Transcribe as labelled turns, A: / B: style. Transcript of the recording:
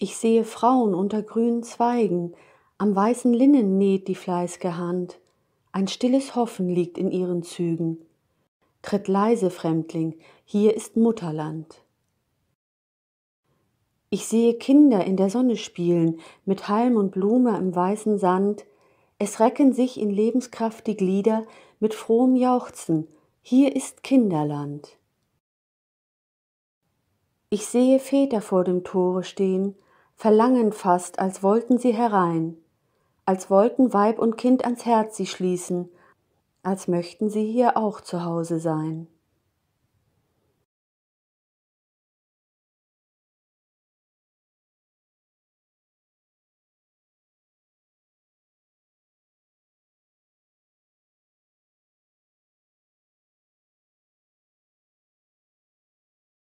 A: Ich sehe Frauen unter grünen Zweigen, am weißen Linnen näht die fleißige Hand, ein stilles Hoffen liegt in ihren Zügen. Tritt leise, Fremdling, hier ist Mutterland. Ich sehe Kinder in der Sonne spielen, mit Halm und Blume im weißen Sand, es recken sich in Lebenskraft die Glieder mit frohem Jauchzen, hier ist Kinderland. Ich sehe Väter vor dem Tore stehen, Verlangen fast, als wollten sie herein, als wollten Weib und Kind ans Herz sie schließen, als möchten sie hier auch zu Hause sein.